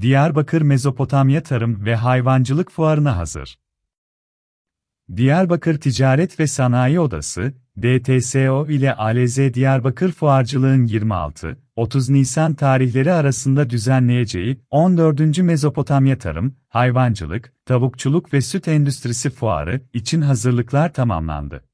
Diyarbakır Mezopotamya Tarım ve Hayvancılık Fuarına hazır. Diyarbakır Ticaret ve Sanayi Odası, DTSO ile ALZ Diyarbakır Fuarcılığın 26-30 Nisan tarihleri arasında düzenleyeceği 14. Mezopotamya Tarım, Hayvancılık, Tavukçuluk ve Süt Endüstrisi Fuarı için hazırlıklar tamamlandı.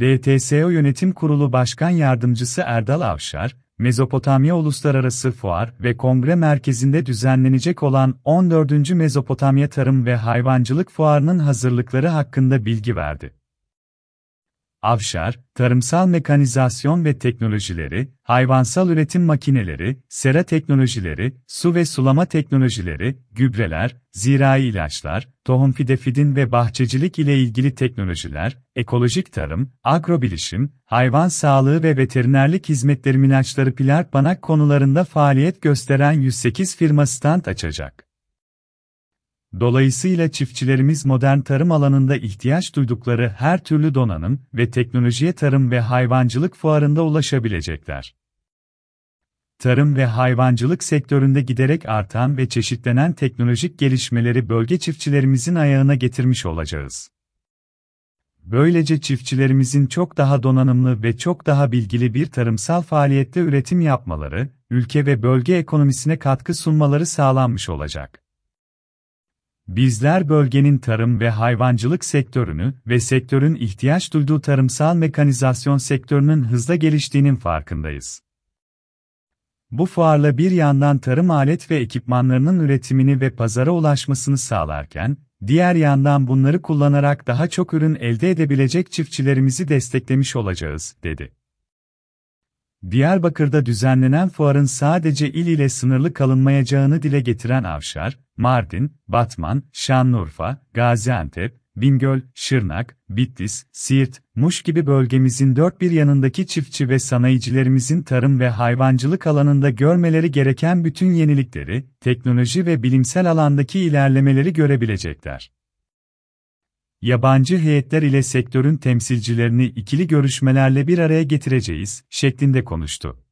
DTSO Yönetim Kurulu Başkan Yardımcısı Erdal Avşar, Mezopotamya Uluslararası Fuar ve Kongre Merkezi'nde düzenlenecek olan 14. Mezopotamya Tarım ve Hayvancılık Fuarı'nın hazırlıkları hakkında bilgi verdi avşar, tarımsal mekanizasyon ve teknolojileri, hayvansal üretim makineleri, sera teknolojileri, su ve sulama teknolojileri, gübreler, zirai ilaçlar, tohum fidefidin ve bahçecilik ile ilgili teknolojiler, ekolojik tarım, agrobilişim, hayvan sağlığı ve veterinerlik hizmetleri ilaçları Pilar Panak konularında faaliyet gösteren 108 firma stand açacak. Dolayısıyla çiftçilerimiz modern tarım alanında ihtiyaç duydukları her türlü donanım ve teknolojiye tarım ve hayvancılık fuarında ulaşabilecekler. Tarım ve hayvancılık sektöründe giderek artan ve çeşitlenen teknolojik gelişmeleri bölge çiftçilerimizin ayağına getirmiş olacağız. Böylece çiftçilerimizin çok daha donanımlı ve çok daha bilgili bir tarımsal faaliyette üretim yapmaları, ülke ve bölge ekonomisine katkı sunmaları sağlanmış olacak. Bizler bölgenin tarım ve hayvancılık sektörünü ve sektörün ihtiyaç duyduğu tarımsal mekanizasyon sektörünün hızla geliştiğinin farkındayız. Bu fuarla bir yandan tarım alet ve ekipmanlarının üretimini ve pazara ulaşmasını sağlarken, diğer yandan bunları kullanarak daha çok ürün elde edebilecek çiftçilerimizi desteklemiş olacağız, dedi. Diyarbakır'da düzenlenen fuarın sadece il ile sınırlı kalınmayacağını dile getiren Avşar, Mardin, Batman, Şanlıurfa, Gaziantep, Bingöl, Şırnak, Bitlis, Siirt, Muş gibi bölgemizin dört bir yanındaki çiftçi ve sanayicilerimizin tarım ve hayvancılık alanında görmeleri gereken bütün yenilikleri, teknoloji ve bilimsel alandaki ilerlemeleri görebilecekler. Yabancı heyetler ile sektörün temsilcilerini ikili görüşmelerle bir araya getireceğiz şeklinde konuştu.